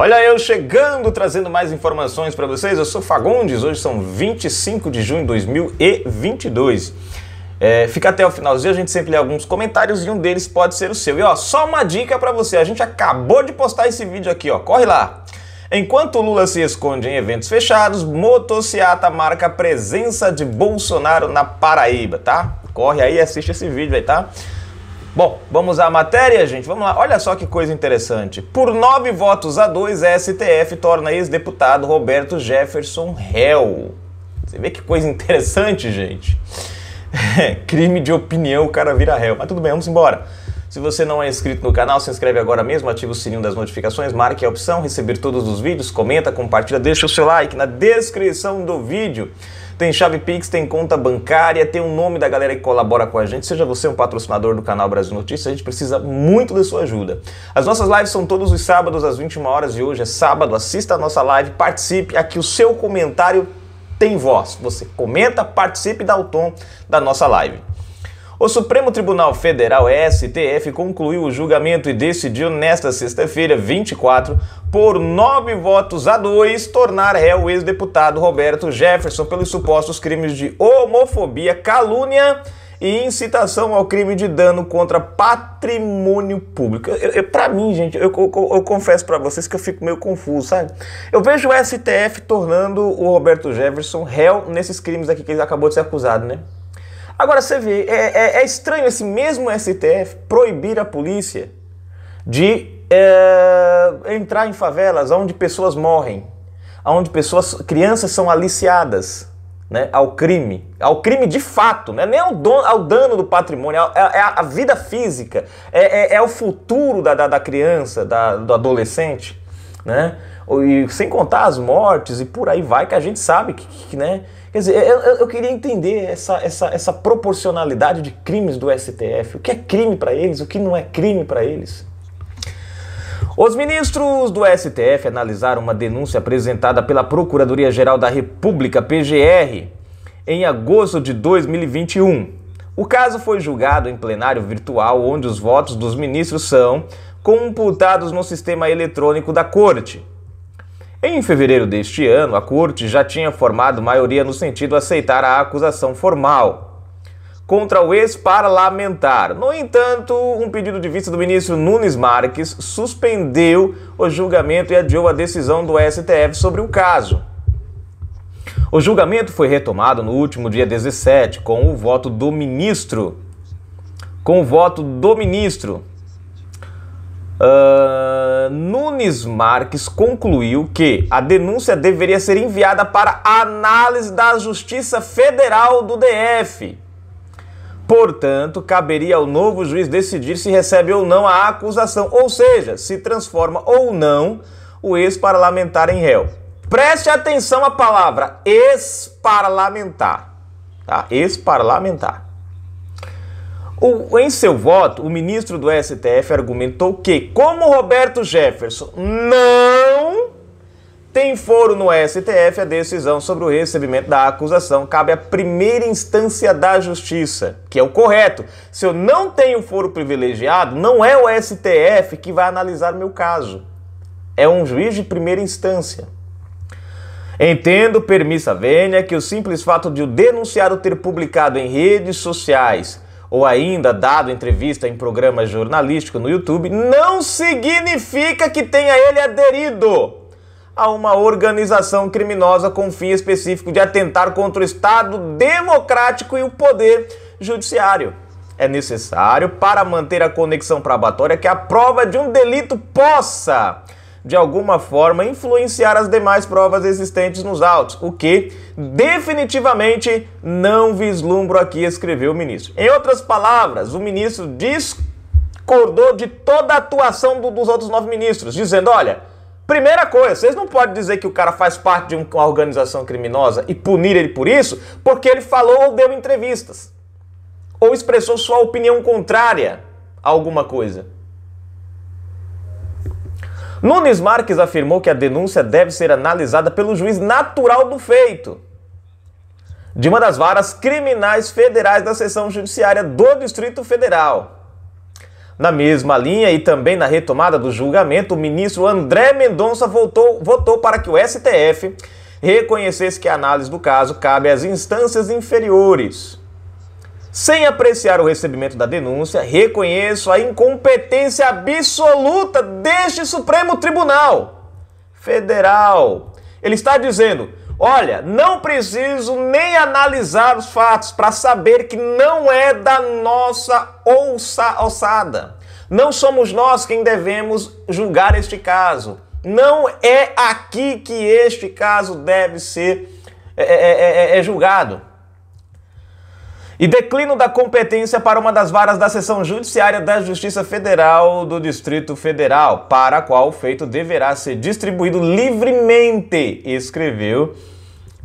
Olha eu chegando, trazendo mais informações para vocês. Eu sou Fagundes, hoje são 25 de junho de 2022. É, fica até o finalzinho, a gente sempre lê alguns comentários e um deles pode ser o seu. E ó, só uma dica para você, a gente acabou de postar esse vídeo aqui, ó. Corre lá. Enquanto Lula se esconde em eventos fechados, motociata marca a presença de Bolsonaro na Paraíba, tá? Corre aí e assiste esse vídeo aí, tá? Bom, vamos à matéria, gente. Vamos lá. Olha só que coisa interessante. Por nove votos a dois, a STF torna ex-deputado Roberto Jefferson réu. Você vê que coisa interessante, gente. É, crime de opinião, o cara vira réu. Mas tudo bem, vamos embora. Se você não é inscrito no canal, se inscreve agora mesmo, ativa o sininho das notificações, marque a opção receber todos os vídeos, comenta, compartilha, deixa o seu like na descrição do vídeo. Tem chave Pix, tem conta bancária, tem o um nome da galera que colabora com a gente. Seja você um patrocinador do canal Brasil Notícias, a gente precisa muito da sua ajuda. As nossas lives são todos os sábados às 21 horas e hoje é sábado. Assista a nossa live, participe, aqui o seu comentário tem voz. Você comenta, participe e dá o tom da nossa live. O Supremo Tribunal Federal, STF, concluiu o julgamento e decidiu nesta sexta-feira, 24, por nove votos a dois, tornar réu o ex-deputado Roberto Jefferson pelos supostos crimes de homofobia, calúnia e incitação ao crime de dano contra patrimônio público. Para mim, gente, eu, eu, eu confesso para vocês que eu fico meio confuso, sabe? Eu vejo o STF tornando o Roberto Jefferson réu nesses crimes aqui que ele acabou de ser acusado, né? Agora você vê, é, é, é estranho esse mesmo STF proibir a polícia de é, entrar em favelas onde pessoas morrem, onde pessoas, crianças são aliciadas né, ao crime, ao crime de fato, né, nem ao, dono, ao dano do patrimônio, é, a, é a, vida física, é, é, é o futuro da, da, da criança, da, do adolescente, né, e sem contar as mortes e por aí vai, que a gente sabe que, que né, Quer dizer, eu, eu queria entender essa, essa, essa proporcionalidade de crimes do STF. O que é crime para eles, o que não é crime para eles. Os ministros do STF analisaram uma denúncia apresentada pela Procuradoria-Geral da República, PGR, em agosto de 2021. O caso foi julgado em plenário virtual, onde os votos dos ministros são computados no sistema eletrônico da Corte. Em fevereiro deste ano, a corte já tinha formado maioria no sentido aceitar a acusação formal contra o ex-parlamentar. No entanto, um pedido de vista do ministro Nunes Marques suspendeu o julgamento e adiou a decisão do STF sobre o caso. O julgamento foi retomado no último dia 17 com o voto do ministro. Com o voto do ministro Uh, Nunes Marques concluiu que a denúncia deveria ser enviada para análise da Justiça Federal do DF. Portanto, caberia ao novo juiz decidir se recebe ou não a acusação, ou seja, se transforma ou não o ex-parlamentar em réu. Preste atenção à palavra ex-parlamentar. Tá? Ex-parlamentar. O, em seu voto, o ministro do STF argumentou que, como Roberto Jefferson não tem foro no STF, a decisão sobre o recebimento da acusação cabe à primeira instância da justiça, que é o correto. Se eu não tenho foro privilegiado, não é o STF que vai analisar meu caso. É um juiz de primeira instância. Entendo, permissa vênia, que o simples fato de o denunciado ter publicado em redes sociais ou ainda dado entrevista em programa jornalístico no YouTube, não significa que tenha ele aderido a uma organização criminosa com fim específico de atentar contra o Estado democrático e o poder judiciário. É necessário, para manter a conexão probatória, que a prova de um delito possa de alguma forma, influenciar as demais provas existentes nos autos, o que definitivamente não vislumbro aqui, escreveu o ministro. Em outras palavras, o ministro discordou de toda a atuação do, dos outros nove ministros, dizendo: olha. Primeira coisa, vocês não podem dizer que o cara faz parte de uma organização criminosa e punir ele por isso, porque ele falou ou deu entrevistas, ou expressou sua opinião contrária a alguma coisa. Nunes Marques afirmou que a denúncia deve ser analisada pelo juiz natural do feito de uma das varas criminais federais da seção judiciária do Distrito Federal. Na mesma linha e também na retomada do julgamento, o ministro André Mendonça votou para que o STF reconhecesse que a análise do caso cabe às instâncias inferiores. Sem apreciar o recebimento da denúncia, reconheço a incompetência absoluta deste Supremo Tribunal Federal. Ele está dizendo: olha, não preciso nem analisar os fatos para saber que não é da nossa ouça, ossada. Não somos nós quem devemos julgar este caso. Não é aqui que este caso deve ser é, é, é, é, é julgado e declino da competência para uma das varas da seção judiciária da Justiça Federal do Distrito Federal, para a qual o feito deverá ser distribuído livremente, escreveu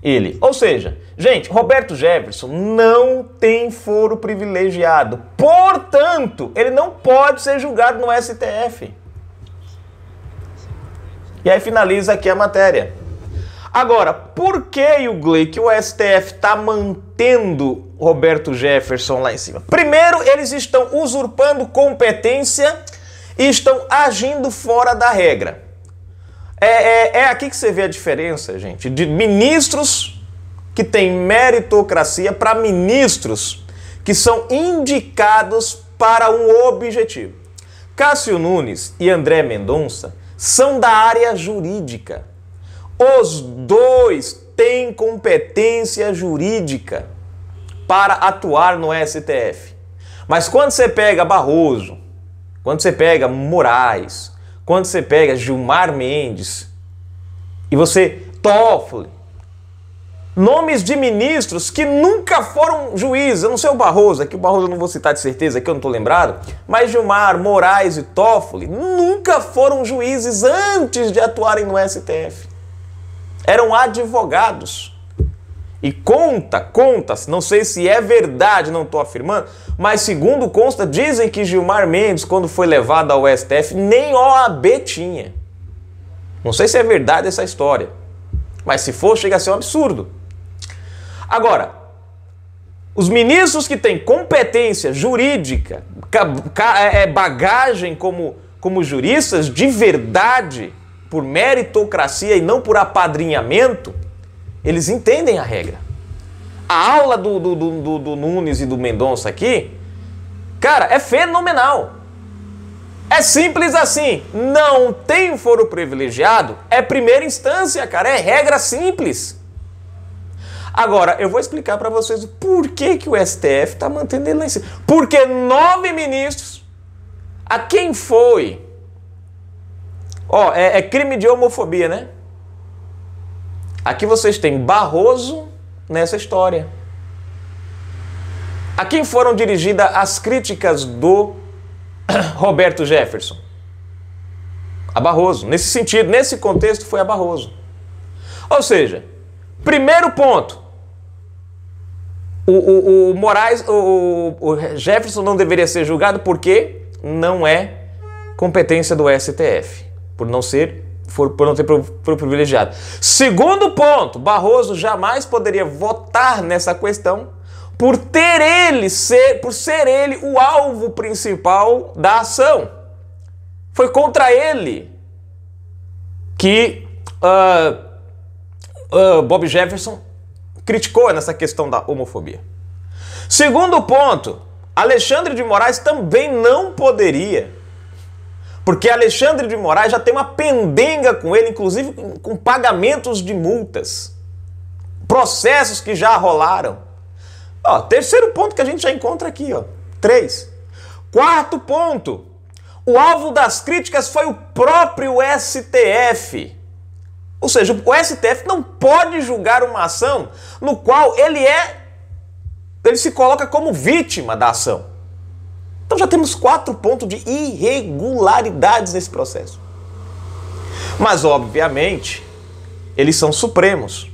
ele. Ou seja, gente, Roberto Jefferson não tem foro privilegiado. Portanto, ele não pode ser julgado no STF. E aí finaliza aqui a matéria. Agora, por que o Gleick, o STF está mantendo Roberto Jefferson lá em cima. Primeiro, eles estão usurpando competência e estão agindo fora da regra. É, é, é aqui que você vê a diferença, gente, de ministros que têm meritocracia para ministros que são indicados para um objetivo. Cássio Nunes e André Mendonça são da área jurídica. Os dois têm competência jurídica para atuar no STF. Mas quando você pega Barroso, quando você pega Moraes, quando você pega Gilmar Mendes e você Toffoli, nomes de ministros que nunca foram juízes. Eu não sei o Barroso, aqui é o Barroso eu não vou citar de certeza, aqui é eu não estou lembrado, mas Gilmar, Moraes e Toffoli nunca foram juízes antes de atuarem no STF. Eram advogados. E conta, conta, não sei se é verdade, não estou afirmando, mas segundo consta, dizem que Gilmar Mendes, quando foi levado ao STF, nem OAB tinha. Não sei se é verdade essa história, mas se for, chega a ser um absurdo. Agora, os ministros que têm competência jurídica, é, é bagagem como, como juristas de verdade, por meritocracia e não por apadrinhamento, eles entendem a regra. A aula do, do, do, do Nunes e do Mendonça aqui, cara, é fenomenal. É simples assim. Não tem foro privilegiado, é primeira instância, cara. É regra simples. Agora, eu vou explicar para vocês o porquê que o STF está mantendo ele lá em cima. Porque nove ministros, a quem foi? Ó, oh, é, é crime de homofobia, né? Aqui vocês têm Barroso nessa história. A quem foram dirigidas as críticas do Roberto Jefferson? A Barroso. Nesse sentido, nesse contexto, foi a Barroso. Ou seja, primeiro ponto, o, o, o Moraes, o, o Jefferson não deveria ser julgado porque não é competência do STF, por não ser for, por não ter pro, pro privilegiado. Segundo ponto, Barroso jamais poderia votar nessa questão por ter ele ser, por ser ele o alvo principal da ação. Foi contra ele que uh, uh, Bob Jefferson criticou nessa questão da homofobia. Segundo ponto, Alexandre de Moraes também não poderia porque Alexandre de Moraes já tem uma pendenga com ele, inclusive com pagamentos de multas, processos que já rolaram. Ó, terceiro ponto que a gente já encontra aqui, ó. Três. Quarto ponto. O alvo das críticas foi o próprio STF. Ou seja, o STF não pode julgar uma ação no qual ele é ele se coloca como vítima da ação. Então já temos quatro pontos de irregularidades nesse processo. Mas, obviamente, eles são supremos.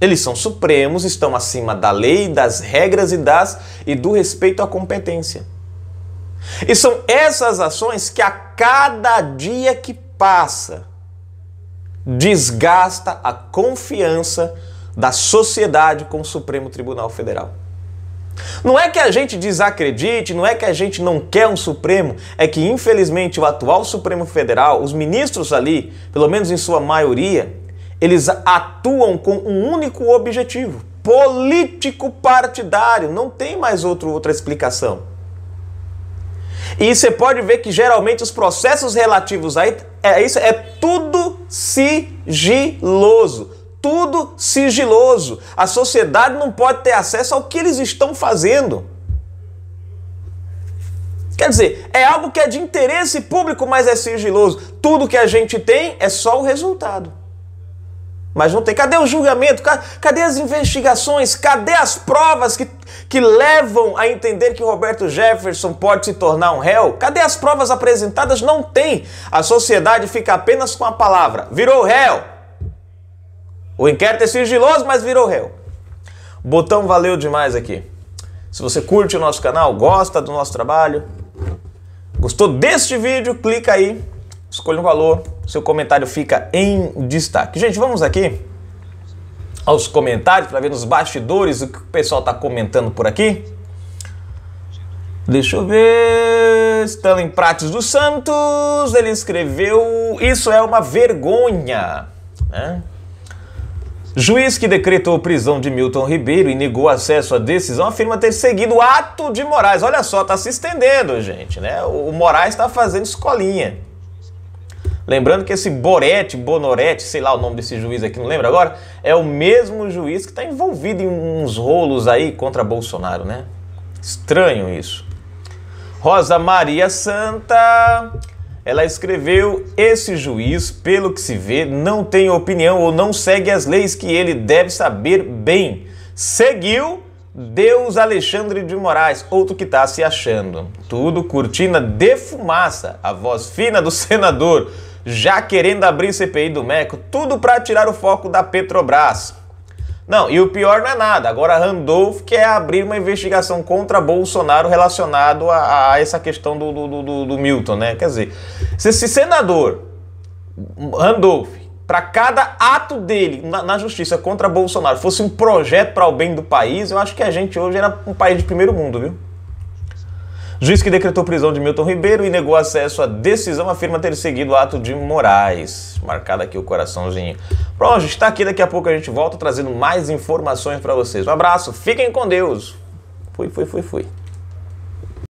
Eles são supremos, estão acima da lei, das regras e, das, e do respeito à competência. E são essas ações que a cada dia que passa desgasta a confiança da sociedade com o Supremo Tribunal Federal. Não é que a gente desacredite, não é que a gente não quer um Supremo, é que infelizmente o atual Supremo Federal, os ministros ali, pelo menos em sua maioria, eles atuam com um único objetivo, político partidário, não tem mais outro, outra explicação. E você pode ver que geralmente os processos relativos a é isso é tudo sigiloso tudo sigiloso. A sociedade não pode ter acesso ao que eles estão fazendo. Quer dizer, é algo que é de interesse público, mas é sigiloso. Tudo que a gente tem é só o resultado. Mas não tem. Cadê o julgamento? Cadê as investigações? Cadê as provas que, que levam a entender que Roberto Jefferson pode se tornar um réu? Cadê as provas apresentadas? Não tem. A sociedade fica apenas com a palavra. Virou réu o inquérito é sigiloso, mas virou réu. Botão valeu demais aqui. Se você curte o nosso canal, gosta do nosso trabalho, gostou deste vídeo, clica aí, escolha um valor, seu comentário fica em destaque. Gente, vamos aqui aos comentários para ver nos bastidores o que o pessoal está comentando por aqui. Deixa eu ver. em Prates dos Santos, ele escreveu: Isso é uma vergonha. Né? Juiz que decretou prisão de Milton Ribeiro e negou acesso à decisão afirma ter seguido o ato de Moraes. Olha só, tá se estendendo, gente, né? O Moraes está fazendo escolinha. Lembrando que esse Borete, Bonorete, sei lá o nome desse juiz aqui, não lembro agora, é o mesmo juiz que está envolvido em uns rolos aí contra Bolsonaro, né? Estranho isso. Rosa Maria Santa ela escreveu: Esse juiz, pelo que se vê, não tem opinião ou não segue as leis que ele deve saber bem. Seguiu Deus Alexandre de Moraes, outro que está se achando. Tudo cortina de fumaça, a voz fina do senador, já querendo abrir CPI do MECO, tudo para tirar o foco da Petrobras. Não, e o pior não é nada. Agora Randolph quer abrir uma investigação contra Bolsonaro relacionado a, a essa questão do, do, do, do, Milton, né? Quer dizer, se esse senador Randolph, para cada ato dele na, na, justiça contra Bolsonaro fosse um projeto para o bem do país, eu acho que a gente hoje era um país de primeiro mundo, viu? Juiz que decretou prisão de Milton Ribeiro e negou acesso à decisão afirma ter seguido o ato de Moraes. Marcado aqui o coraçãozinho. Pronto, a gente está aqui. Daqui a pouco a gente volta trazendo mais informações para vocês. Um abraço, fiquem com Deus. Fui, fui, fui, fui.